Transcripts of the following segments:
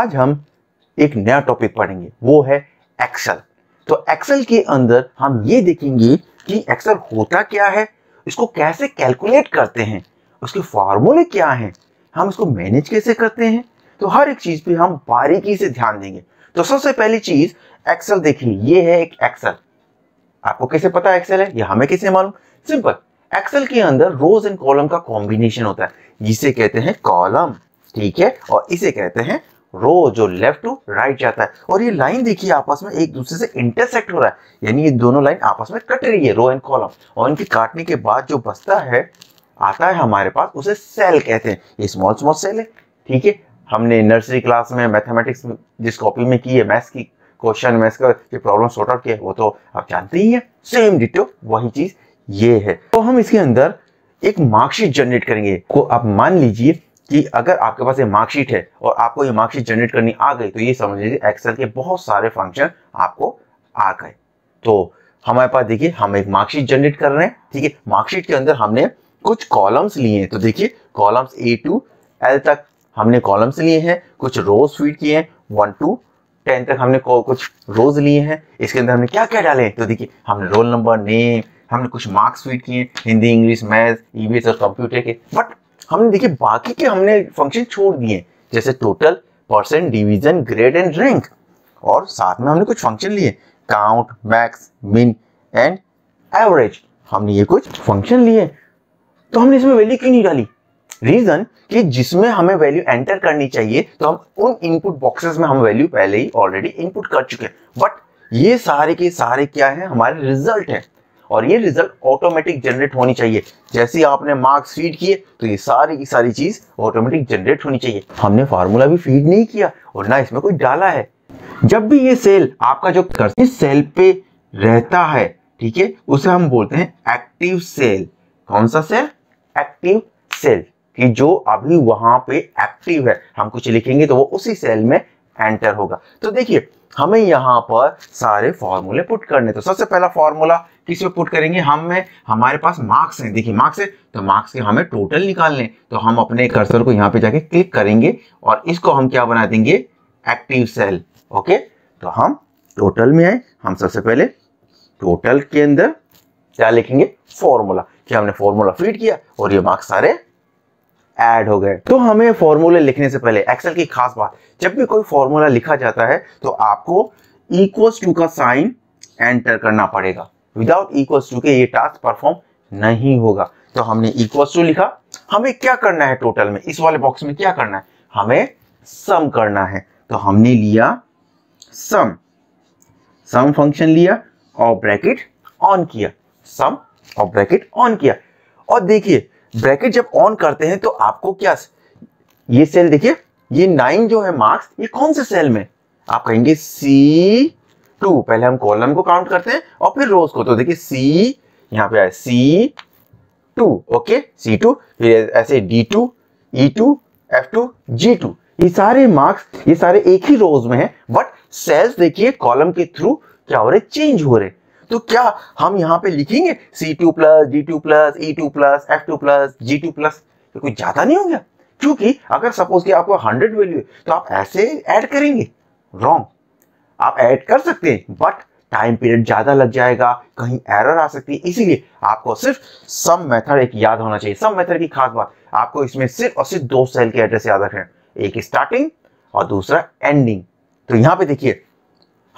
आज हम एक नया टॉपिक पढ़ेंगे वो है एक्सेल तो एक्सेल के अंदर हम ये देखेंगे कि एक्सेल होता क्या है इसको कैसे कैलकुलेट करते हैं उसके फार्मूले क्या हैं हम इसको मैनेज कैसे करते हैं तो हर एक चीज़ पे हम बारीकी से ध्यान देंगे तो सबसे पहली चीज़ एक्सेल देखिए ये है एक एक्सेल आपको कैसे पता एक्सेल है ये हमें कैसे मालूम सिंपल एक्सेल के अंदर रोज एंड कॉलम का कॉम्बिनेशन होता है जिसे कहते हैं कॉलम ठीक है और इसे कहते हैं रो जो लेफ्ट टू राइट जाता है और ये लाइन देखिए आपस में एक दूसरे से इंटरसेक्ट हो रहा है यानी ये दोनों लाइन आपस में कट रही है रो एंड कॉलम और इनके काटने के बाद जो बचता है आता है हमारे पास उसे सेल कहते हैं ये स्मॉल स्मॉल सेल है ठीक है हमने नर्सरी क्लास में मैथमेटिक्स जिस कॉपी में की है मैथ्स की क्वेश्चन मैथ्स का जो प्रॉब्लम सॉर्ट आउट किया वो तो आप जानते ही है सेम डिटेल वही चीज ये है तो हम इसके अंदर एक मार्कशीट जनरेट करेंगे को आप मान लीजिए कि अगर आपके पास ये मार्कशीट है और आपको ये मार्कशीट जनरेट करनी आ गई तो ये समझ लीजिए एक्सेल के बहुत सारे फंक्शन आपको आ गए तो हमारे पास देखिए हम एक मार्कशीट जनरेट कर रहे हैं ठीक है मार्कशीट के अंदर हमने कुछ कॉलम्स लिए हैं तो देखिए कॉलम्स ए टू एल तक हमने कॉलम्स लिए हैं कुछ रोज फीड किए हैं वन टू टेन तक हमने कुछ रोज लिए हैं इसके अंदर हमने क्या क्या डाले हैं तो देखिए हमने रोल नंबर नेम हमने कुछ मार्क्स फीड किए Hindi English math EVS e और कंप्यूटर के बट हमने देखिए बाकी के हमने फंक्शन छोड़ दिए जैसे total percent division grade and rank और साथ में हमने कुछ फंक्शन लिए count max min and average हमने ये कुछ फंक्शन लिए तो हमने इसमें वैल्यू क्यों नहीं डाली रीजन कि जिसमें हमें वैल्यू एंटर करनी चाहिए तो हम उन इनपुट बॉक्सेस में हम वैल्यू पहले ही ऑलरेडी इनपुट कर चुके हैं बट ये सारे के सारे क्या है हमारे रिजल्ट है और ये रिजल्ट ऑटोमेटिक जनरेट होनी चाहिए जैसे आपने मार्क्स फीड किए तो ये सारी की सारी चीज ऑटोमेटिक जनरेट होनी चाहिए हमने फार्मूला भी फीड नहीं किया और ना इसमें कोई डाला है जब भी ये सेल आपका जो इस सेल पे रहता है ठीक है उसे हम बोलते हैं एक्टिव सेल कौन सा सेल एक्टिव सेल कि जो अभी वहां पे एक्टिव है हम कुछ लिखेंगे तो वो उसी सेल में एंटर होगा तो देखिए हमें यहाँ पर सारे फॉर्मूले पुट करने तो सबसे पहला फॉर्मूला किस में पुट करेंगे हम में हमारे पास मार्क्स हैं देखिए मार्क्स है तो मार्क्स के हमें टोटल निकालने तो हम अपने कर्सर को यहाँ पे जाके क्लिक करेंगे और इसको हम क्या बना देंगे एक्टिव सेल ओके तो हम टोटल में आए हम सबसे पहले टोटल के अंदर क्या लिखेंगे फॉर्मूला कि हमने फॉर्मूला फीड किया और ये मार्क्स सारे ऐड हो गए तो हमें फॉर्मूले लिखने से पहले एक्सेल की खास बात जब भी कोई फॉर्मूला लिखा जाता है तो आपको इक्वस टू का साइन एंटर करना पड़ेगा विदाउट इक्वस टू के ये टास्क परफॉर्म नहीं होगा तो हमने इक्वस टू लिखा हमें क्या करना है टोटल में इस वाले बॉक्स में क्या करना है हमें सम करना है तो हमने लिया सम सम फंक्शन लिया और ब्रैकेट ऑन किया सम और ब्रैकेट ऑन किया और देखिए ब्रैकेट जब ऑन करते हैं तो आपको क्या ये सेल देखिए ये नाइन जो है मार्क्स ये कौन से सेल में आप कहेंगे सी टू पहले हम कॉलम को काउंट करते हैं और फिर रोज को तो देखिए सी यहां पे आया C two okay C two फिर ऐसे D two E two F two G two ये सारे मार्क्स ये सारे एक ही रोज में है बट सेल्स देखिए कॉलम के थ्रू क्या हो रहे चेंज हो रहे तो क्या हम यहाँ पे लिखेंगे C two plus D two plus E two plus F two plus G two plus कोई ज़्यादा नहीं हो गया क्योंकि अगर सपोज कि आपको 100 वैल्यू है तो आप ऐसे ऐड करेंगे रॉन्ग आप ऐड कर सकते हैं बट टाइम पीरियड ज़्यादा लग जाएगा कहीं एरर आ सकती है इसीलिए आपको सिर्फ सम मेथड एक याद होना चाहिए सम मेथड की खास बात आपको इसमें सिर्फ और सिर्फ दो सेल के एड्रेस याद रखें एक स्टार्टिंग और दूसरा एंडिंग तो यहां पे देखिए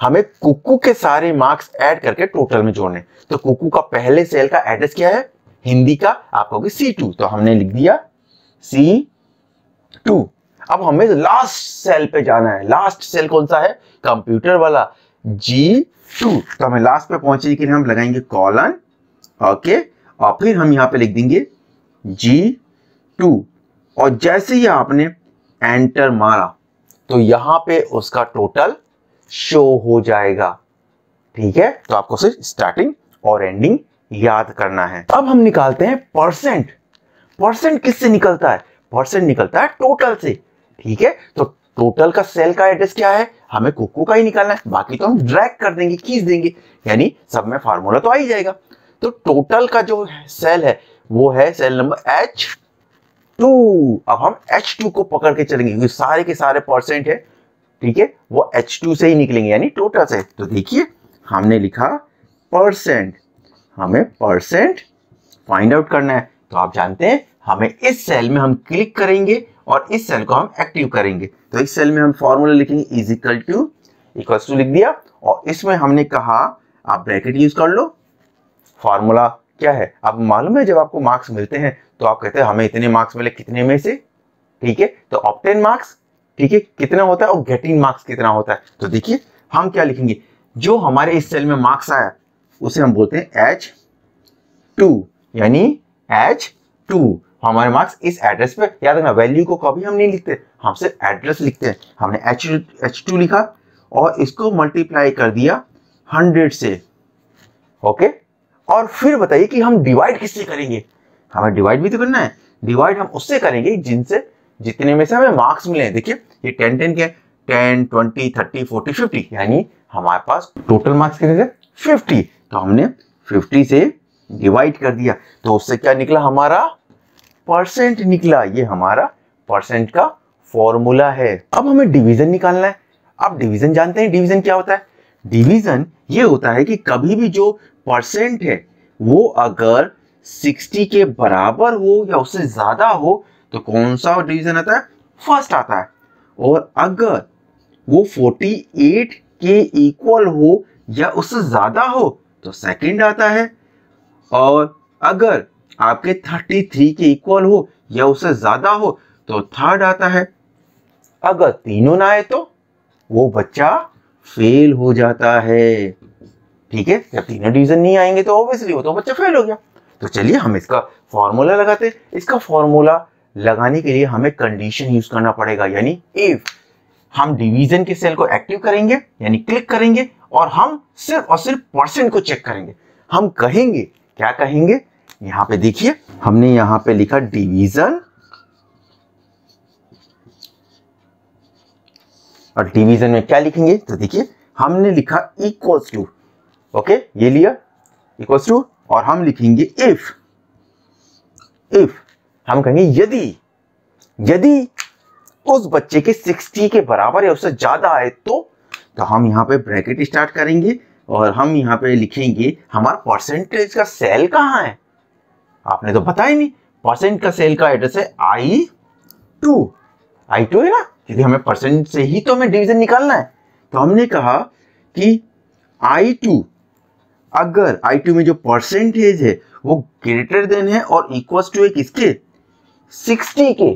हमें कुकू के सारे मार्क्स ऐड करके टोटल में जोड़ने तो कुकू का पहले सेल का एड्रेस क्या है हिंदी का आप कहोगे सी टू तो हमने लिख दिया सी टू अब हमें लास्ट सेल पे जाना है लास्ट सेल कौन सा है कंप्यूटर वाला जी टू तो हमें लास्ट पे पहुंचे लिए हम लगाएंगे कॉलन ओके और फिर हम यहां पे लिख देंगे जी टू और जैसे ही आपने एंटर मारा तो यहां पे उसका टोटल शो हो जाएगा ठीक है तो आपको सिर्फ स्टार्टिंग और एंडिंग याद करना है अब हम निकालते हैं परसेंट परसेंट किससे निकलता है परसेंट निकलता है टोटल से ठीक है तो टोटल का सेल का एड्रेस क्या है हमें कोको का ही निकालना है बाकी तो हम ड्रैग कर देंगे खींच देंगे यानी सब में फार्मूला तो आ ही जाएगा तो टोटल का जो सेल है वो है सेल नंबर एच टू अब हम एच टू को पकड़ के चलेंगे क्योंकि सारे के सारे परसेंट है ठीक है वो टू से ही निकलेंगे यानी टोटल से तो देखिए हमने लिखा परसेंट हमें परसेंट फाइंड आउट करना है तो आप जानते हैं हमें इस सेल में हम क्लिक करेंगे और इस सेल को हम एक्टिव करेंगे तो इस सेल में हम फॉर्मूला लिखेंगे is equal to equal to लिख दिया और इसमें हमने कहा आप ब्रैकेट यूज कर लो फॉर्मूला क्या है अब मालूम है जब आपको मार्क्स मिलते हैं तो आप कहते हैं हमें इतने मार्क्स मिले कितने में से ठीक है तो ऑप्टेन मार्क्स ठीक है कितना होता है और गेटिंग मार्क्स कितना होता है तो देखिए हम क्या लिखेंगे जो हमारे इस सेल में मार्क्स आया उसे हम बोलते हैं एच टू यानी एच टू हमारे मार्क्स इस एड्रेस पे याद रखना वैल्यू को कभी हम नहीं लिखते हम सिर्फ एड्रेस लिखते हैं हमने एच एच टू लिखा और इसको मल्टीप्लाई कर दिया हंड्रेड से ओके और फिर बताइए कि हम डिवाइड किससे करेंगे हमें डिवाइड भी तो करना है डिवाइड हम उससे करेंगे जिनसे जितने में से हमें मार्क्स मिले हैं देखिए ये टेन टेन के ten twenty thirty forty fifty यानी हमारे पास टोटल मार्क्स कितने थे फिफ्टी तो हमने फिफ्टी से डिवाइड कर दिया तो उससे क्या निकला हमारा परसेंट निकला ये हमारा परसेंट का फॉर्मूला है अब हमें डिवीजन निकालना है आप डिवीजन जानते हैं डिवीजन क्या होता है डिवीजन ये होता है कि कभी भी जो परसेंट है वो अगर 60 के बराबर हो या उससे ज्यादा हो तो कौन सा डिवीजन आता है फर्स्ट आता है और अगर वो 48 के इक्वल हो या उससे ज़्यादा हो तो सेकंड आता है और अगर आपके 33 के इक्वल हो या उससे ज़्यादा हो तो थर्ड आता है अगर तीनों ना आए तो वो बच्चा फेल हो जाता है ठीक है जब तीनों डिवीजन नहीं आएंगे तो ऑब्वियसली वो तो बच्चा फेल हो गया तो चलिए हम इसका फॉर्मूला लगाते हैं इसका फॉर्मूला लगाने के लिए हमें कंडीशन यूज करना पड़ेगा यानी इफ हम डिवीजन के सेल को एक्टिव करेंगे यानी क्लिक करेंगे और हम सिर्फ और सिर्फ परसेंट को चेक करेंगे हम कहेंगे क्या कहेंगे यहां पे देखिए हमने यहां पे लिखा डिवीजन और डिवीजन में क्या लिखेंगे तो देखिए हमने लिखा इक्वल्स टू ओके ये लिया इक्वल्स टू और हम लिखेंगे इफ इफ हम कहेंगे यदि यदि उस बच्चे के 60 के बराबर या उससे ज़्यादा आए तो तो हम यहाँ पे ब्रैकेट स्टार्ट करेंगे और हम यहाँ पे लिखेंगे हमारा परसेंटेज का सेल कहाँ है आपने तो बताया ही नहीं परसेंट का सेल का एड्रेस है आई टू आई टू है ना क्योंकि हमें परसेंट से ही तो हमें डिविजन निकालना है तो हमने कहा कि आई टू अगर आई टू में जो परसेंटेज है वो ग्रेटर देन है और इक्वल टू है किसके सिक्सटी के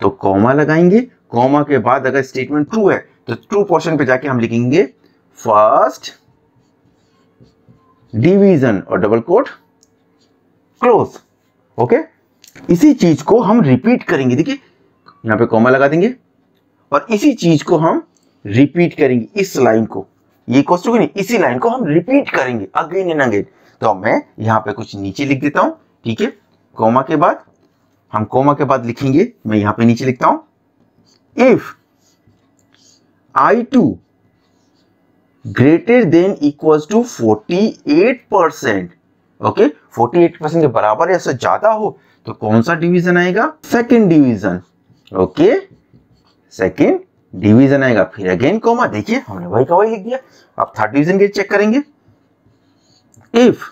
तो कॉमा लगाएंगे कॉमा के बाद अगर स्टेटमेंट ट्रू है तो ट्रू पोर्शन पे जाके हम लिखेंगे फर्स्ट डिवीजन और डबल कोट क्लोज ओके इसी चीज को हम रिपीट करेंगे देखिए यहां पे कॉमा लगा देंगे और इसी चीज को हम रिपीट करेंगे इस लाइन को ये क्वेश्चन नहीं इसी लाइन को हम रिपीट करेंगे अगेन एंड अगेन तो मैं यहां पे कुछ नीचे लिख देता हूं ठीक है कॉमा के बाद हम कोमा के बाद लिखेंगे मैं यहां पे नीचे लिखता हूं if I two greater than equal to 48 percent okay 48 percent के बराबर या उससे ज्यादा हो तो कौन सा डिवीजन आएगा second division okay second division आएगा फिर अगेन कोमा देखिए हमने वही का वही लिख दिया अब थर्ड डिवीजन के चेक करेंगे इफ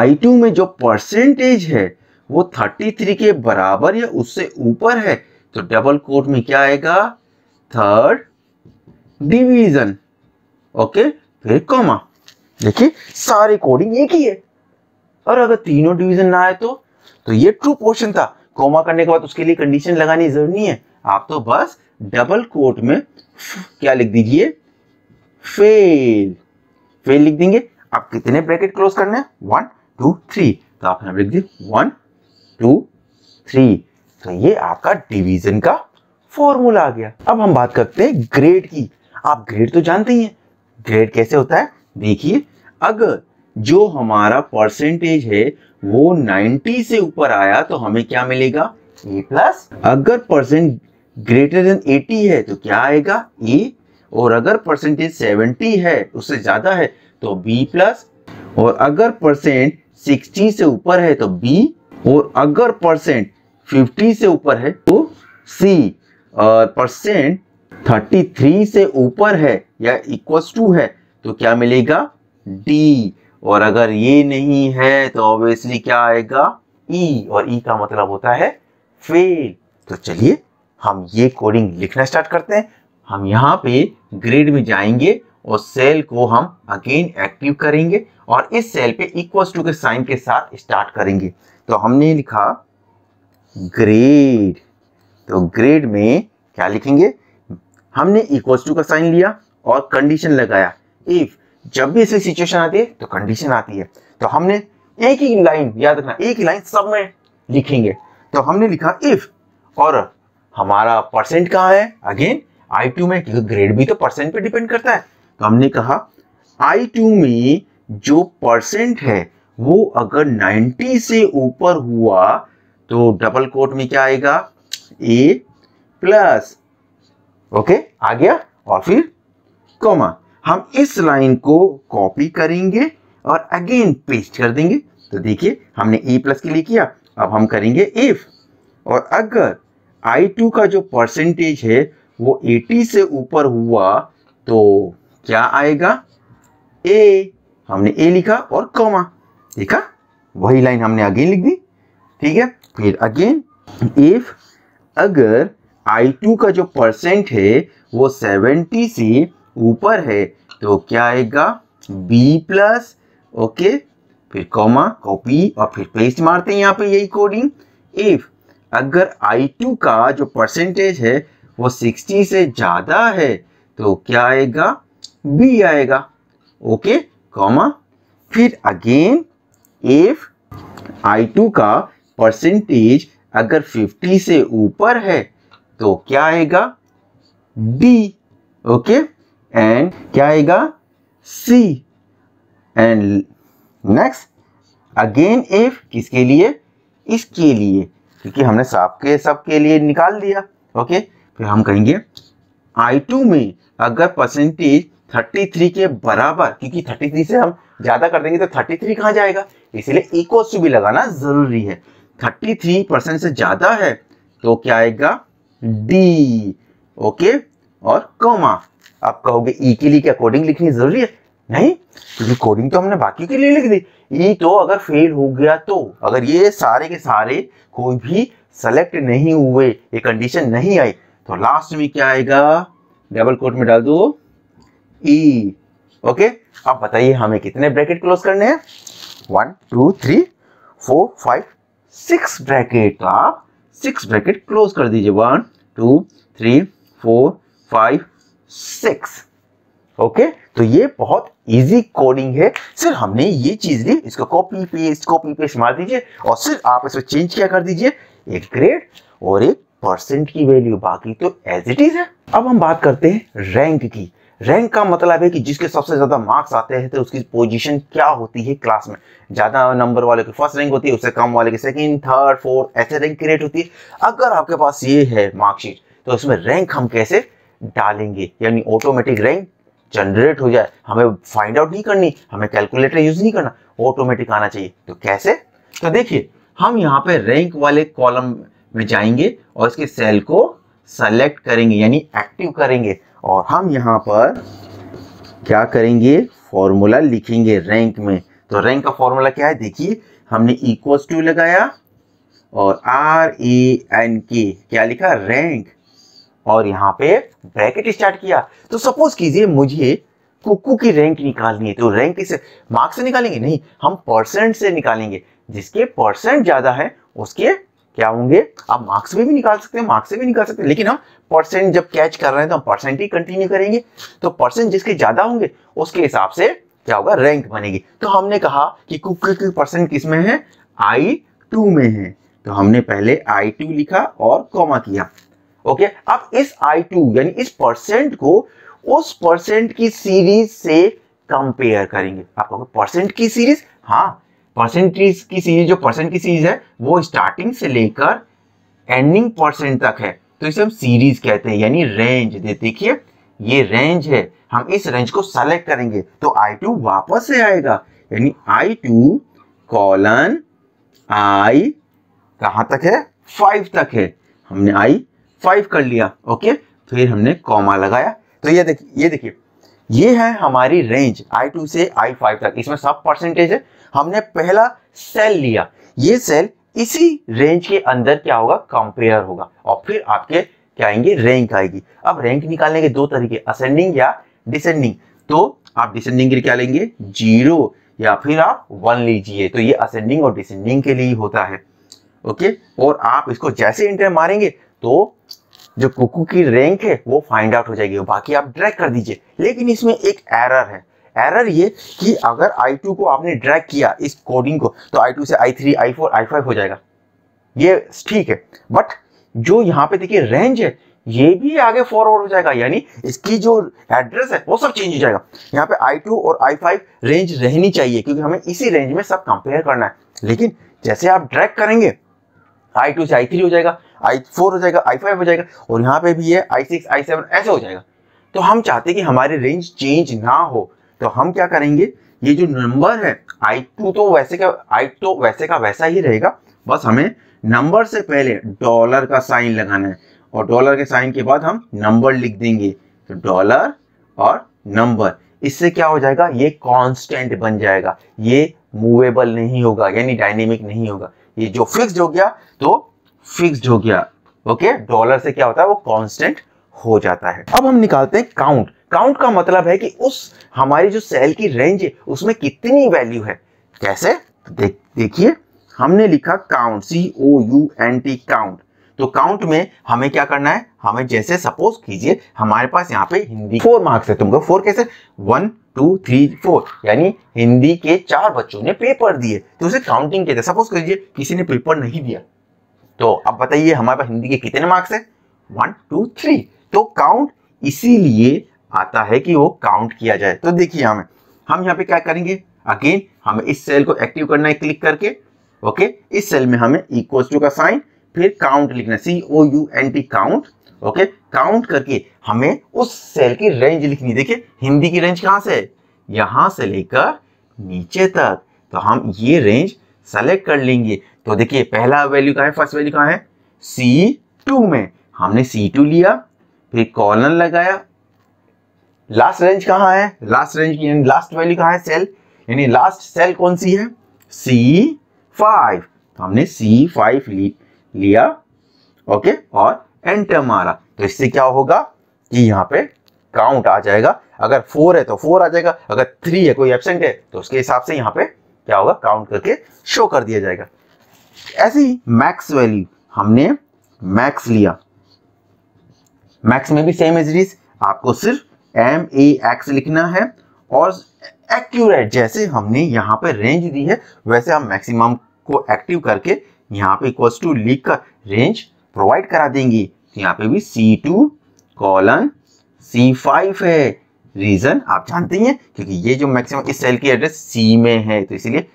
आई टू में जो परसेंटेज है वो 33 के बराबर या उससे ऊपर है तो डबल कोट में क्या आएगा थर्ड डिवीजन ओके फिर कॉमा देखिए सारी कोडिंग एक ही है और अगर तीनों डिवीजन ना आए तो तो ये ट्रू पोर्शन था कॉमा करने के बाद उसके लिए कंडीशन लगानी जरूरी नहीं है आप तो बस डबल कोट में क्या लिख दीजिए फेल फेल लिख देंगे आप कितने ब्रैकेट क्लोज करने हैं वन टू थ्री तो आप यहां लिख दी वन टू थ्री तो ये आपका डिवीजन का फॉर्मूला आ गया अब हम बात करते हैं ग्रेड की आप ग्रेड तो जानते ही हैं ग्रेड कैसे होता है देखिए अगर जो हमारा परसेंटेज है वो 90 से ऊपर आया तो हमें क्या मिलेगा ए प्लस अगर परसेंट ग्रेटर देन 80 है तो क्या आएगा ए और अगर परसेंटेज 70 है उससे ज़्यादा है तो बी प्लस और अगर परसेंट 60 से ऊपर है तो बी और अगर परसेंट 50 से ऊपर है तो सी और परसेंट 33 से ऊपर है या इक्वस टू है तो क्या मिलेगा डी और अगर ये नहीं है तो ऑब्वियसली क्या आएगा ई e, और ई e का मतलब होता है फेल तो चलिए हम ये कोडिंग लिखना स्टार्ट करते हैं हम यहाँ पे ग्रेड में जाएंगे और सेल को हम अगेन एक्टिव करेंगे और इस सेल पे इक्वस टू के साइन के साथ स्टार्ट करेंगे तो हमने लिखा ग्रेड तो ग्रेड में क्या लिखेंगे हमने इक्वल टू का साइन लिया और कंडीशन लगाया इफ जब भी ऐसी सिचुएशन आती है तो कंडीशन आती है तो हमने एक ही लाइन याद रखना एक ही लाइन सब में लिखेंगे तो हमने लिखा इफ और हमारा परसेंट कहाँ है अगेन आई टू में क्योंकि ग्रेड भी तो परसेंट पे डिपेंड करता है तो हमने कहा आई टू में जो परसेंट है वो अगर 90 से ऊपर हुआ तो डबल कोट में क्या आएगा ए प्लस ओके आ गया और फिर कॉमा हम इस लाइन को कॉपी करेंगे और अगेन पेस्ट कर देंगे तो देखिए हमने ए प्लस के लिए किया अब हम करेंगे इफ और अगर आई टू का जो परसेंटेज है वो 80 से ऊपर हुआ तो क्या आएगा ए हमने ए लिखा और कॉमा देखा वही लाइन हमने अगेन लिख दी ठीक है फिर अगेन इफ अगर I2 का जो परसेंट है वो 70 से ऊपर है तो क्या आएगा B प्लस ओके फिर कॉमा कॉपी और फिर पेस्ट मारते हैं यहाँ पे यही कोडिंग इफ अगर I2 का जो परसेंटेज है वो 60 से ज़्यादा है तो क्या आएगा B आएगा ओके कॉमा फिर अगेन इफ टू का परसेंटेज अगर 50 से ऊपर है तो क्या आएगा डी ओके एंड क्या आएगा C and next again if किसके लिए इसके लिए क्योंकि हमने साफ सब सबके लिए निकाल दिया ओके फिर हम कहेंगे I2 में अगर परसेंटेज 33 के बराबर क्योंकि 33 से हम ज़्यादा कर देंगे तो 33 कहाँ जाएगा इसीलिए इक्वल्स टू भी लगाना जरूरी है 33 परसेंट से ज्यादा है तो क्या आएगा डी ओके और कॉमा आप कहोगे ई e के लिए अकॉर्डिंग लिखनी जरूरी है नहीं क्योंकि कोडिंग तो हमने बाकी के लिए लिख दी ई e तो अगर फेल हो गया तो अगर ये सारे के सारे कोई भी सेलेक्ट नहीं हुए ये कंडीशन नहीं आई तो लास्ट में क्या आएगा डबल कोट में डाल दो ई e, ओके आप बताइए हमें कितने ब्रैकेट क्लोज करने हैं one two three four five six bracket आप सिक्स ब्रैकेट क्लोज कर दीजिए one two three four five six okay तो ये बहुत इजी कोडिंग है सिर्फ हमने ये चीज ली इसको कॉपी पेस्ट कॉपी पेस्ट मार दीजिए और सिर्फ आप इसमें चेंज क्या कर दीजिए एक ग्रेड और एक परसेंट की वैल्यू बाकी तो एज इट इज है अब हम बात करते हैं रैंक की रैंक का मतलब है कि जिसके सबसे ज़्यादा मार्क्स आते हैं तो उसकी पोजीशन क्या होती है क्लास में ज़्यादा नंबर वाले की फर्स्ट रैंक होती है उससे कम वाले की सेकंड थर्ड फोर्थ ऐसे रैंक क्रिएट होती है अगर आपके पास ये है मार्कशीट तो उसमें रैंक हम कैसे डालेंगे यानी ऑटोमेटिक रैंक जनरेट हो जाए हमें फाइंड आउट नहीं करनी हमें कैलकुलेटर यूज़ नहीं करना ऑटोमेटिक आना चाहिए तो कैसे तो देखिए हम यहाँ पे रैंक वाले कॉलम में जाएंगे और इसके सेल को सेलेक्ट करेंगे यानी एक्टिव करेंगे और हम यहाँ पर क्या करेंगे फॉर्मूला लिखेंगे रैंक में तो रैंक का फॉर्मूला क्या है देखिए हमने इक्वस टू लगाया और आर ए एन के क्या लिखा रैंक और यहाँ पे ब्रैकेट स्टार्ट किया तो सपोज कीजिए मुझे कुकू की रैंक निकालनी है तो रैंक से मार्क्स से निकालेंगे नहीं हम परसेंट से निकालेंगे जिसके परसेंट ज़्यादा है उसके क्या होंगे आप मार्क्स भी, भी निकाल सकते हैं मार्क्स से भी निकाल सकते हैं लेकिन हम परसेंट जब कैच कर रहे हैं तो हम परसेंट ही कंटिन्यू करेंगे तो परसेंट जिसके ज्यादा होंगे उसके हिसाब से क्या होगा रैंक बनेगी तो हमने कहा कि कुकल के परसेंट किस में है आई टू में है तो हमने पहले आई टू लिखा और कॉमा किया ओके अब इस आई टू यानी इस परसेंट को उस परसेंट की सीरीज से कंपेयर करेंगे आप कहोगे परसेंट की सीरीज हाँ परसेंटेज की सीरीज जो परसेंट की सीरीज है वो स्टार्टिंग से लेकर एंडिंग परसेंट तक है तो इसे हम सीरीज कहते हैं यानी रेंज देखिए ये रेंज है हम इस रेंज को सेलेक्ट करेंगे तो आई टू वापस से आएगा यानी आई टू कॉलन आई कहां तक है फाइव तक है हमने आई फाइव कर लिया ओके फिर हमने कॉमा लगाया तो ये देखिए ये देखिए ये है हमारी रेंज आई टू से आई फाइव तक इसमें सब परसेंटेज है हमने पहला सेल लिया ये सेल इसी रेंज के अंदर क्या होगा कंपेयर होगा और फिर आपके क्या आएंगे रैंक आएगी अब रैंक निकालने के दो तरीके असेंडिंग या डिसेंडिंग तो आप डिसेंडिंग के लिए क्या लेंगे जीरो या फिर आप वन लीजिए तो ये असेंडिंग और डिसेंडिंग के लिए होता है ओके और आप इसको जैसे इंटर मारेंगे तो जो कुकू की रैंक है वो फाइंड आउट हो जाएगी बाकी आप ड्रैग कर दीजिए लेकिन इसमें एक एरर है एरर ये कि अगर I2 को आपने ड्रैग किया इस कोडिंग को तो I2 से I3, I4, I5 हो जाएगा ये ठीक है बट जो यहाँ पे देखिए रेंज है ये भी आगे फॉरवर्ड हो जाएगा यानी इसकी जो एड्रेस है वो सब चेंज हो जाएगा यहाँ पे I2 और I5 रेंज रहनी चाहिए क्योंकि हमें इसी रेंज में सब कंपेयर करना है लेकिन जैसे आप ड्रैग करेंगे I2 से I3 हो जाएगा I4 हो जाएगा I5 हो जाएगा और यहाँ पे भी ये I6, I7 ऐसे हो जाएगा तो हम चाहते हैं कि हमारी रेंज चेंज ना हो तो हम क्या करेंगे ये जो नंबर है आई टू तो वैसे का आई तो वैसे का वैसा ही रहेगा बस हमें नंबर से पहले डॉलर का साइन लगाना है और डॉलर के साइन के बाद हम नंबर लिख देंगे तो डॉलर और नंबर इससे क्या हो जाएगा ये कांस्टेंट बन जाएगा ये मूवेबल नहीं होगा यानी डायनेमिक नहीं होगा ये जो फिक्स्ड हो गया तो फिक्स्ड हो गया ओके डॉलर से क्या होता है वो कांस्टेंट हो जाता है अब हम निकालते हैं काउंट काउंट का मतलब है कि उस हमारी जो सेल की रेंज है उसमें कितनी वैल्यू है कैसे तो देखिए हमने लिखा count C O U N T count तो काउंट में हमें क्या करना है हमें जैसे सपोज कीजिए हमारे पास यहाँ पे हिंदी फोर मार्क्स है तुमको फोर कैसे वन टू थ्री फोर यानी हिंदी के चार बच्चों ने पेपर दिए तो उसे काउंटिंग कहते हैं सपोज कीजिए किसी ने पेपर नहीं दिया तो अब बताइए हमारे पास हिंदी के कितने मार्क्स है वन टू थ्री तो काउंट इसीलिए आता है कि वो काउंट किया जाए तो देखिए हमें हम यहाँ पे क्या करेंगे अगेन हमें इस सेल को एक्टिव करना है क्लिक करके ओके इस सेल में हमें इक्वल टू का साइन फिर काउंट लिखना C O U N T count okay count करके हमें उस सेल की रेंज लिखनी देखिए हिंदी की रेंज कहां से यहां से लेकर नीचे तक तो हम ये रेंज सेलेक्ट कर लेंगे तो देखिए पहला वैल्यू कहा है फर्स्ट वैल्यू कहा है सी टू में हमने सी टू लिया फिर कॉलन लगाया लास्ट रेंज कहां है लास्ट रेंज लास्ट वैल्यू कहा है सेल यानी लास्ट सेल कौन सी है सी फाइव तो हमने सी फाइव ली, लिया ओके और एंटर मारा तो इससे क्या होगा कि यहां पे काउंट आ जाएगा अगर फोर है तो फोर आ जाएगा अगर थ्री है कोई एबसेंट है तो उसके हिसाब से यहां पे क्या होगा काउंट करके शो कर दिया जाएगा ऐसे ही मैक्स वैल्यू हमने मैक्स लिया मैक्स में भी सेम एज इट इज आपको सिर्फ एम ए एक्स लिखना है और एक्यूरेट जैसे हमने यहाँ पे रेंज दी है वैसे हम मैक्सिमम को एक्टिव करके यहाँ पे इक्वल्स टू लिख कर रेंज प्रोवाइड करा देंगी तो यहाँ पे भी C two colon C five है रीजन आप जानते ही हैं क्योंकि ये जो मैक्सिमम इस सेल की एड्रेस सी में है तो इसीलिए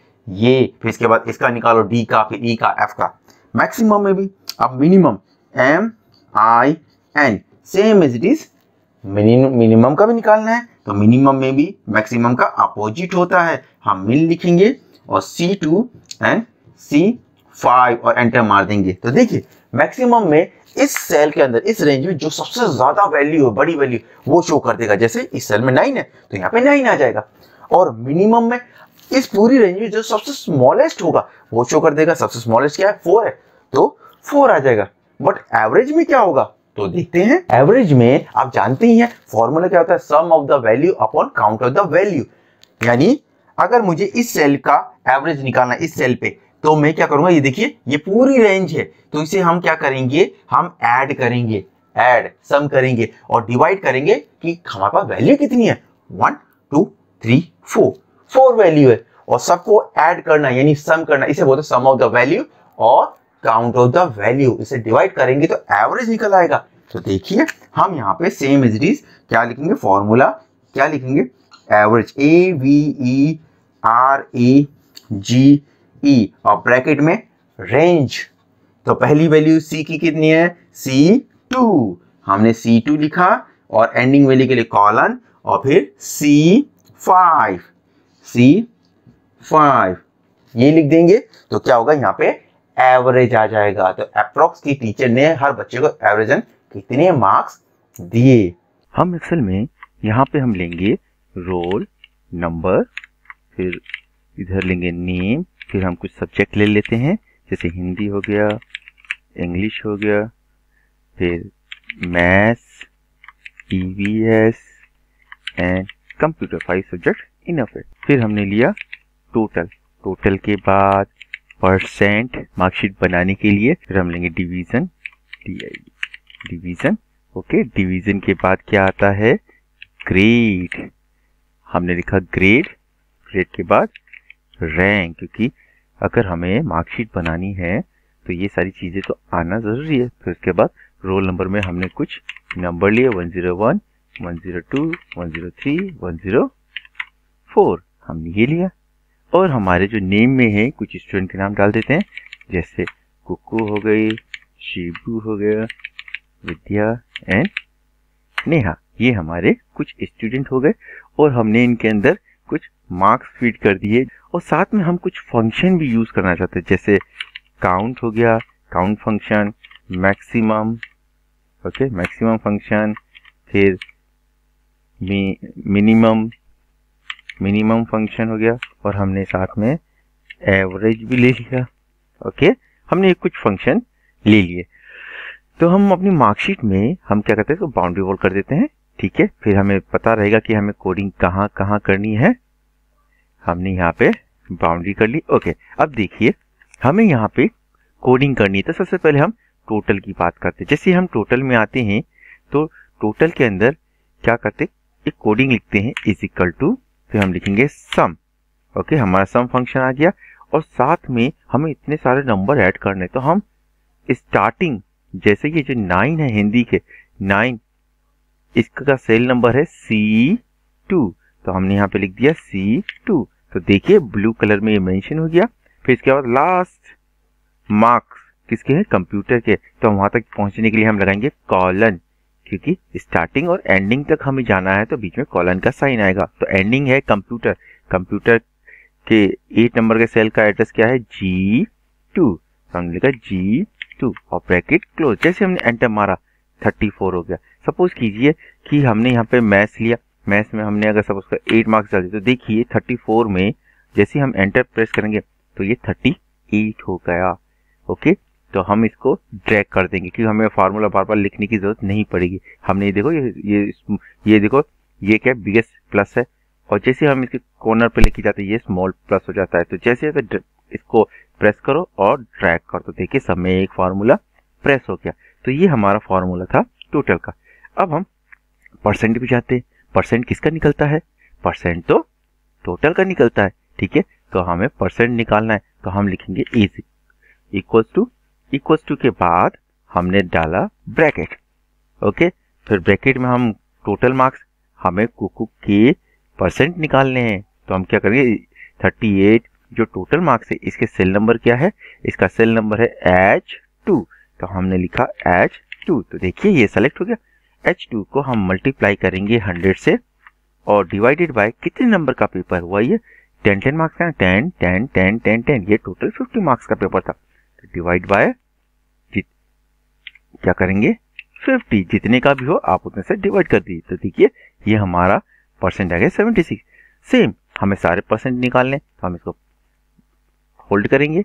ये फिर इसके बाद इसका निकालो डी का फिर ई e का एफ का मैक्सिमम में भी अब minimum M I N same as it is minimum का भी निकालना है तो मिनिमम में भी मैक्सिमम का अपोजिट होता है हम मिन लिखेंगे और C two and C five और एंटर मार देंगे तो देखिए मैक्सिमम में इस सेल के अंदर इस रेंज में जो सबसे ज्यादा वैल्यू है बड़ी वैल्यू वो शो कर देगा जैसे इस सेल में नाइन है तो यहाँ पे नाइन आ जाएगा और मिनिमम में इस पूरी रेंज में जो सबसे स्मॉलेस्ट होगा वो शो कर देगा सबसे स्मॉलेस्ट क्या है फोर है तो फोर आ जाएगा बट एवरेज में क्या होगा तो देखते हैं एवरेज में आप जानते ही हैं फॉर्मूला क्या होता है sum of the value upon count of the value यानी अगर मुझे इस सेल का एवरेज निकालना इस सेल पे तो मैं क्या करूंगा ये देखिए ये पूरी रेंज है तो इसे हम क्या करेंगे हम ऐड करेंगे ऐड सम करेंगे और डिवाइड करेंगे कि हमारे पास वैल्यू कितनी है one two three four four value है और सबको ऐड करना यानी सम करना इसे बोलते सम ऑफ द वैल्यू और काउंट ऑफ द वैल्यू इसे डिवाइड करेंगे तो एवरेज निकल आएगा तो देखिए हम यहाँ पे सेम इज इज क्या लिखेंगे फॉर्मूला क्या लिखेंगे average A V E R A G E और ब्रैकेट में रेंज तो पहली वैल्यू सी की कितनी है सी टू हमने सी टू लिखा और एंडिंग वैल्यू के लिए कॉलन और फिर सी फाइव सी फाइव ये लिख देंगे तो क्या होगा यहाँ पे एवरेज आ जाएगा तो अप्रोक्स की टीचर ने हर बच्चे को एवरेज कितने मार्क्स दिए हम एक्सेल में यहाँ पे हम लेंगे रोल नंबर फिर इधर लेंगे नेम फिर हम कुछ सब्जेक्ट ले लेते हैं जैसे हिंदी हो गया इंग्लिश हो गया फिर maths EVS and computer five subject enough है फिर हमने लिया टोटल टोटल के बाद परसेंट मार्कशीट बनाने के लिए फिर हम लेंगे division D I division okay division के बाद क्या आता है ग्रेड हमने लिखा ग्रेड ग्रेड के बाद रैंक क्योंकि अगर हमें मार्कशीट बनानी है तो ये सारी चीज़ें तो आना ज़रूरी है फिर उसके बाद रोल नंबर में हमने कुछ नंबर लिए 101, 102, 103, 104 हमने ये लिया और हमारे जो नेम में है कुछ स्टूडेंट के नाम डाल देते हैं जैसे कुकू हो गई शिबू हो गया विद्या एंड नेहा ये हमारे कुछ स्टूडेंट हो गए और हमने इनके अंदर कुछ मार्क्स फीड कर दिए और साथ में हम कुछ फंक्शन भी यूज़ करना चाहते हैं जैसे काउंट हो गया count function maximum okay maximum function फिर मिनिमम मिनिमम फंक्शन हो गया और हमने साथ में एवरेज भी ले लिया ओके हमने कुछ फंक्शन ले लिए तो हम अपनी मार्कशीट में हम क्या करते हैं तो बाउंड्री वॉल कर देते हैं ठीक है फिर हमें पता रहेगा कि हमें कोडिंग कहाँ कहाँ करनी है हमने यहाँ पे बाउंड्री कर ली ओके अब देखिए हमें यहाँ पे कोडिंग करनी है तो सबसे पहले हम टोटल की बात करते हैं जैसे हम टोटल में आते हैं तो टोटल के अंदर क्या करते एक कोडिंग लिखते हैं इज इक्वल टू फिर हम लिखेंगे सम ओके हमारा सम फंक्शन आ गया और साथ में हमें इतने सारे नंबर ऐड करने तो हम स्टार्टिंग जैसे ये जो नाइन है हिंदी के नाइन इसका सेल नंबर है सी टू तो हमने यहाँ पे लिख दिया सी टू तो देखिए ब्लू कलर में ये मेंशन हो गया फिर इसके बाद लास्ट मार्क्स किसके हैं कंप्यूटर के तो वहां तक पहुंचने के लिए हम लगाएंगे कॉलन क्योंकि स्टार्टिंग और एंडिंग तक हमें जाना है तो बीच में कॉलन का साइन आएगा तो एंडिंग है कंप्यूटर कंप्यूटर के एट नंबर के सेल का एड्रेस क्या है जी टू तो हमने लिखा जी टू और ब्रैकेट क्लोज जैसे हमने एंटर मारा थर्टी फोर हो गया सपोज कीजिए कि हमने यहाँ पे मैथ्स लिया मैथ्स में हमने अगर सपोज का एट मार्क्स डाल दिए तो देखिए थर्टी फोर में जैसे हम एंटर प्रेस करेंगे तो ये थर्टी एट हो गया ओके तो हम इसको ड्रैग कर देंगे क्योंकि हमें फार्मूला बार बार लिखने की जरूरत नहीं पड़ेगी हमने ये देखो ये ये, ये देखो ये क्या बिगेस्ट प्लस है और जैसे हम इसके कॉर्नर पे लेके जाते हैं ये स्मॉल प्लस हो जाता है तो जैसे जैसे इसको प्रेस करो और ड्रैग कर दो देखिए सब में एक फार्मूला प्रेस हो गया तो ये हमारा फार्मूला था टोटल का अब हम परसेंट भी जाते हैं परसेंट किसका निकलता है परसेंट तो टोटल का निकलता है ठीक है तो हमें परसेंट निकालना है तो हम लिखेंगे is equals to equal to के बाद हमने डाला ब्रैकेट ओके फिर ब्रैकेट में हम टोटल मार्क्स हमें कुकू के परसेंट निकालने हैं तो हम क्या करेंगे 38 जो टोटल मार्क्स है इसके सेल नंबर क्या है इसका सेल नंबर है एच टू तो हमने लिखा एच टू तो देखिए ये सेलेक्ट हो गया एच टू को हम मल्टीप्लाई करेंगे हंड्रेड से और डिवाइडेड बाय कितने नंबर का पेपर हुआ ये टेन टेन मार्क्स का ten ten ten ten ten ये टोटल फिफ्टी मार्क्स का पेपर था तो डिवाइड बाय क्या करेंगे 50 जितने का भी हो आप उतने से डिवाइड कर दीजिए तो देखिए ये हमारा परसेंट आ गया 76 सेम हमें सारे परसेंट निकालने तो हम इसको होल्ड करेंगे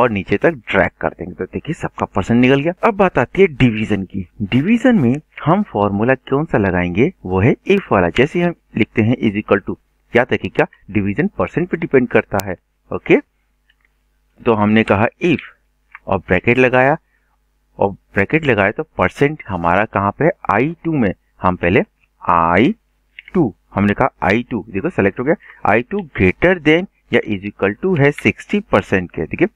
और नीचे तक ड्रैग कर देंगे तो देखिए सबका परसेंट निकल गया अब बात आती है डिवीजन की डिवीजन में हम फॉर्मूला कौन सा लगाएंगे वो है इफ वाला जैसे हम लिखते हैं इज इक्वल टू क्या याद रखिएगा डिवीजन परसेंट पे डिपेंड करता है ओके okay? तो हमने कहा इफ और ब्रैकेट लगाया और ब्रैकेट लगाया तो परसेंट हमारा कहाँ पे आई टू में हम पहले आई टू हमने कहा आई टू देखो सेलेक्ट हो गया आई टू ग्रेटर देन या इज इक्वल टू है सिक्सटी परसेंट के ठीक है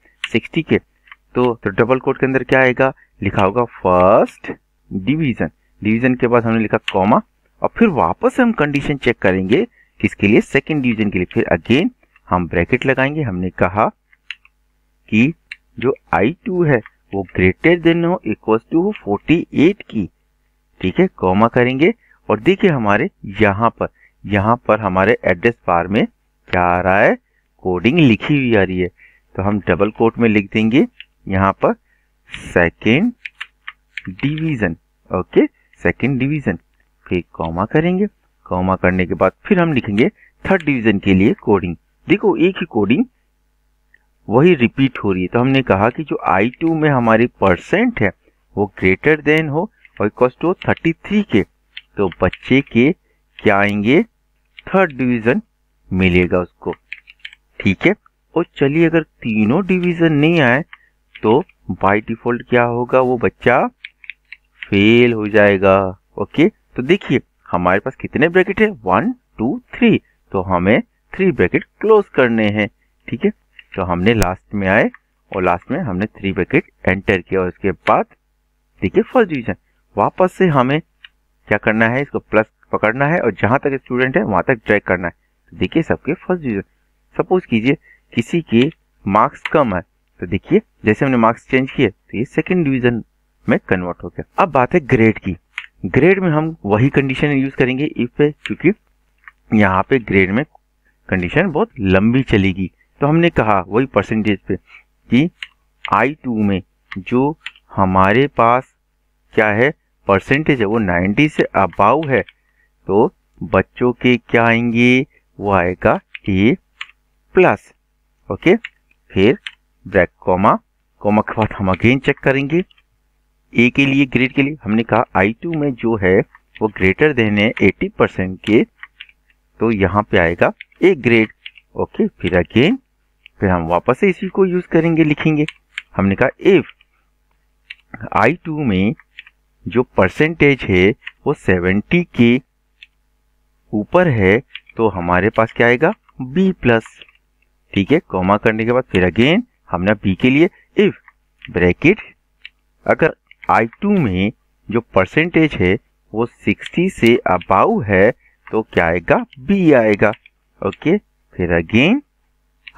के तो, तो डबल कोड के अंदर क्या आएगा लिखा होगा फर्स्ट डिवीजन डिवीजन के बाद हमने लिखा कॉमा और फिर वापस हम कंडीशन चेक करेंगे किसके लिए सेकेंड डिवीजन के लिए फिर अगेन हम ब्रैकेट लगाएंगे हमने कहा कि जो आई टू है वो ग्रेटर देन हो इक्वल टू हो फोर्टी एट की ठीक है कॉमा करेंगे और देखिए हमारे यहाँ पर यहाँ पर हमारे एड्रेस बार में क्या आ रहा है कोडिंग लिखी हुई आ रही है तो हम डबल कोट में लिख देंगे यहाँ पर second division okay second division फिर कॉमा करेंगे कॉमा करने के बाद फिर हम लिखेंगे थर्ड डिवीजन के लिए कोडिंग देखो एक ही कोडिंग वही रिपीट हो रही है तो हमने कहा कि जो आई टू में हमारी परसेंट है वो ग्रेटर देन हो और कॉस्ट हो थर्टी थ्री के तो बच्चे के क्या आएंगे थर्ड डिवीजन मिलेगा उसको ठीक है और चलिए अगर तीनों डिवीजन नहीं आए तो बाय डिफॉल्ट क्या होगा वो बच्चा फेल हो जाएगा ओके तो देखिए हमारे पास कितने ब्रैकेट है वन टू थ्री तो हमें थ्री ब्रैकेट क्लोज करने हैं ठीक है जो तो हमने लास्ट में आए और लास्ट में हमने थ्री विकेट एंटर किया और उसके बाद देखिए फर्स्ट डिवीजन वापस से हमें क्या करना है इसको प्लस पकड़ना है और जहां तक स्टूडेंट है वहां तक ट्रैक करना है तो देखिए सबके फर्स्ट डिवीजन सपोज कीजिए किसी के मार्क्स कम है तो देखिए जैसे हमने मार्क्स चेंज किए तो ये सेकेंड डिवीजन में कन्वर्ट हो गया अब बात है ग्रेड की ग्रेड में हम वही कंडीशन यूज करेंगे इफ क्योंकि यहाँ पे ग्रेड में कंडीशन बहुत लंबी चलेगी तो हमने कहा वही परसेंटेज पे कि आई टू में जो हमारे पास क्या है परसेंटेज है वो 90 से अबाव है तो बच्चों के क्या आएंगे वो आएगा ए प्लस ओके फिर ब्रैक कॉमा कॉमा के बाद हम अगेन चेक करेंगे ए के लिए ग्रेड के लिए हमने कहा आई टू में जो है वो ग्रेटर देन है एटी परसेंट के तो यहाँ पे आएगा ए ग्रेड ओके फिर अगेन फिर हम वापस से इसी को यूज़ करेंगे लिखेंगे हमने कहा इफ़ आई टू में जो परसेंटेज है वो सेवेंटी के ऊपर है तो हमारे पास क्या आएगा बी प्लस ठीक है कॉमा करने के बाद फिर अगेन हमने बी के लिए इफ ब्रैकेट अगर आई टू में जो परसेंटेज है वो सिक्सटी से अबाउ है तो क्या आएगा बी आएगा ओके फिर अगेन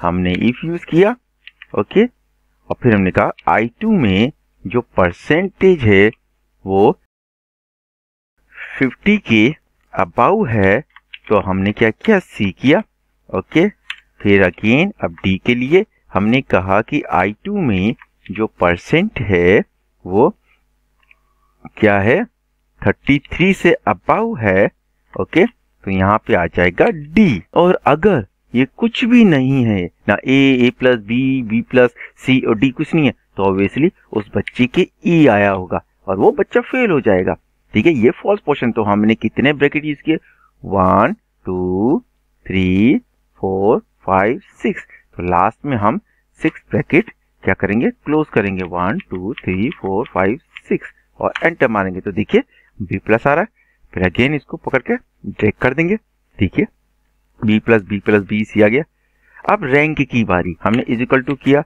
हमने इफ यूज किया ओके और फिर हमने कहा आई टू में जो परसेंटेज है वो 50 के अबाउ है तो हमने क्या किया सी किया ओके फिर अगेन अब डी के लिए हमने कहा कि आई टू में जो परसेंट है वो क्या है 33 से अबाउ है ओके तो यहाँ पे आ जाएगा डी और अगर ये कुछ भी नहीं है ना A A plus B B plus C और डी कुछ नहीं है तो ऑब्वियसली उस बच्चे के ई e आया होगा और वो बच्चा फेल हो जाएगा ठीक है ये फॉल्स पोर्शन तो हमने कितने ब्रैकेट यूज किए one two three four five six तो लास्ट में हम सिक्स ब्रैकेट क्या करेंगे क्लोज करेंगे one two three four five six और एंटर मारेंगे तो देखिए बी प्लस आ रहा है फिर अगेन इसको पकड़ के ड्रेक कर देंगे ठीक है B plus B plus B C आ गया अब रैंक की बारी हमने इज इक्वल टू किया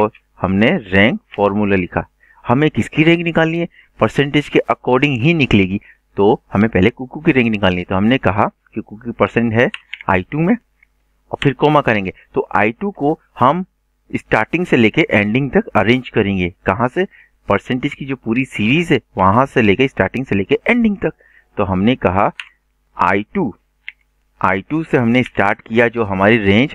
और हमने रैंक फॉर्मूला लिखा हमें किसकी रैंक निकालनी है परसेंटेज के अकॉर्डिंग ही निकलेगी तो हमें पहले कुकू की रैंक निकालनी है तो हमने कहा कि कुकू की परसेंट है आई टू में और फिर कोमा करेंगे तो आई टू को हम स्टार्टिंग से लेके एंडिंग तक अरेंज करेंगे कहाँ से परसेंटेज की जो पूरी सीरीज है वहां से लेके स्टार्टिंग से लेके एंडिंग तक तो हमने कहा आई टू I2 से हमने स्टार्ट किया जो हमारी रेंज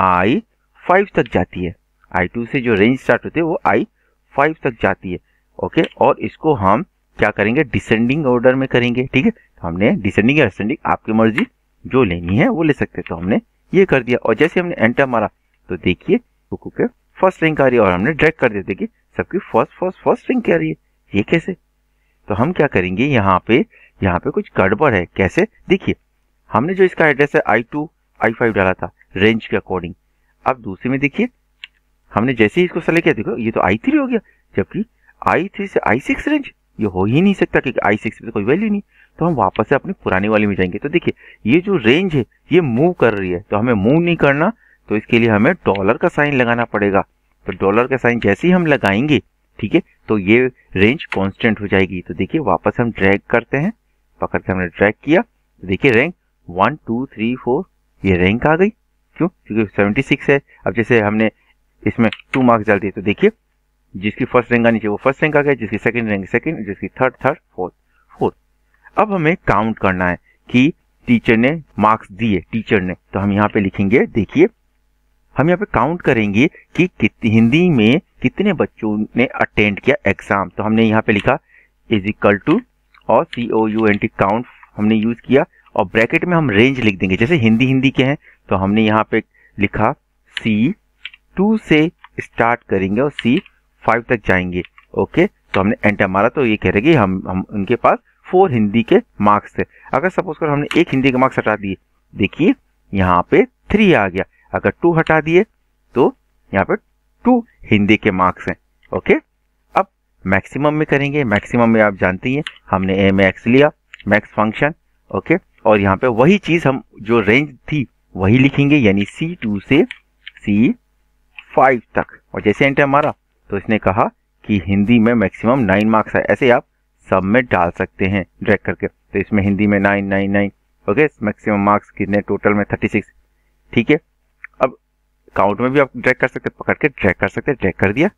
I5 तक जाती है I2 से जो रेंज स्टार्ट होती है वो I5 तक जाती है ओके और इसको हम क्या करेंगे डिसेंडिंग ऑर्डर में करेंगे ठीक है तो हमने डिसेंडिंग या असेंडिंग आपकी मर्जी जो लेनी है वो ले सकते तो हमने ये कर दिया और जैसे हमने एंटर मारा तो देखिए कुकू के फर्स्ट रिंग आ रही है और हमने ड्रैग कर दिया देखिए सबकी फर्स्ट फर्स्ट फर्स्ट रिंग क्या रही है ये कैसे तो हम क्या करेंगे यहाँ पे यहाँ पे कुछ गड़बड़ है कैसे देखिए हमने जो इसका एड्रेस है आई टू आई फाइव डाला था रेंज के अकॉर्डिंग अब दूसरे में देखिए हमने जैसे ही इसको सेलेक्ट किया देखो ये तो आई थ्री हो गया जबकि आई थ्री से आई सिक्स रेंज ये हो ही नहीं सकता क्योंकि आई सिक्स में तो कोई वैल्यू नहीं तो हम वापस से अपने पुराने वाले में जाएंगे तो देखिए ये जो रेंज है ये मूव कर रही है तो हमें मूव नहीं करना तो इसके लिए हमें डॉलर का साइन लगाना पड़ेगा तो डॉलर का साइन जैसे ही हम लगाएंगे ठीक है तो ये रेंज कॉन्स्टेंट हो जाएगी तो देखिए वापस हम ड्रैग करते हैं पकड़ के हमने ड्रैग किया तो देखिए rank one two three four ये रैंक आ गई क्यों क्योंकि सेवेंटी सिक्स है अब जैसे हमने इसमें टू मार्क्स डाल दिए तो देखिए जिसकी फर्स्ट रैंक आनी चाहिए वो फर्स्ट रैंक आ गया जिसकी सेकंड रैंक सेकंड जिसकी थर्ड थर्ड फोर्थ फोर्थ अब हमें काउंट करना है कि टीचर ने मार्क्स दिए टीचर ने तो हम यहाँ पे लिखेंगे देखिए हम यहाँ पे काउंट करेंगे कि, हिंदी में कितने बच्चों ने अटेंड किया एग्जाम तो हमने यहाँ पे लिखा इज इक्वल टू और C O U N T count हमने यूज किया और ब्रैकेट में हम रेंज लिख देंगे जैसे हिंदी हिंदी के हैं तो हमने यहाँ पे लिखा सी टू से स्टार्ट करेंगे और सी फाइव तक जाएंगे ओके तो हमने एंटर मारा तो ये कह रहे कि हम हम उनके पास फोर हिंदी के मार्क्स थे अगर सपोज कर हमने एक हिंदी के मार्क्स हटा दिए देखिए यहाँ पे थ्री आ गया अगर टू हटा दिए तो यहाँ पे टू हिंदी के मार्क्स हैं ओके अब मैक्सिमम में करेंगे मैक्सिमम में आप जानते हैं हमने ए मैक्स लिया मैक्स फंक्शन ओके और यहाँ पे वही चीज हम जो रेंज थी वही लिखेंगे यानी सी टू से C5 तक और जैसे एंटर मारा तो इसने कहा कि हिंदी में मैक्सिमम नाइन मार्क्स है ऐसे आप सब में डाल सकते हैं ड्रैग करके तो इसमें हिंदी में nine nine nine okay maximum marks कितने टोटल में थर्टी सिक्स ठीक है अब काउंट में भी आप ड्रैग कर सकते पकड़ के ड्रैग कर सकते ड्रैग कर दिया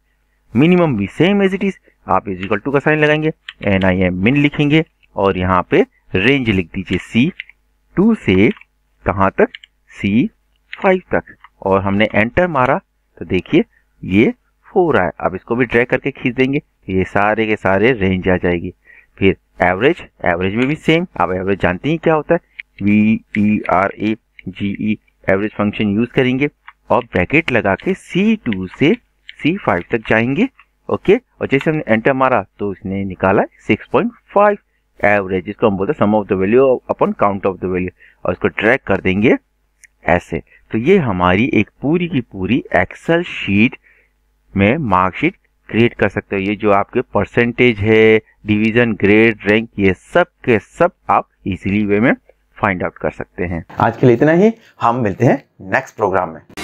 मिनिमम भी सेम एज इट इज आप इजिकल टू का साइन लगाएंगे एन आई एम मिन लिखेंगे और यहाँ पे रेंज लिख दीजिए सी टू से कहा तक सी फाइव तक और हमने एंटर मारा तो देखिए ये फोर आया अब इसको भी ड्रैग करके खींच देंगे ये सारे के सारे रेंज आ जाएगी फिर एवरेज एवरेज में भी सेम आप एवरेज जानते हैं क्या होता है V E R A G E average function use करेंगे और ब्रैकेट लगा के सी टू से सी फाइव तक जाएंगे ओके और जैसे हमने एंटर मारा तो इसने निकाला सिक्स पॉइंट फाइव एवरेज जिसको हम बोलते हैं सम ऑफ द वैल्यू अपन काउंट ऑफ द वैल्यू और इसको ट्रैक कर देंगे ऐसे तो ये हमारी एक पूरी की पूरी एक्सेल शीट में मार्कशीट क्रिएट कर सकते हो ये जो आपके परसेंटेज है डिवीजन ग्रेड रैंक ये सब के सब आप इजीली वे में फाइंड आउट कर सकते हैं आज के लिए इतना ही हम मिलते हैं नेक्स्ट प्रोग्राम में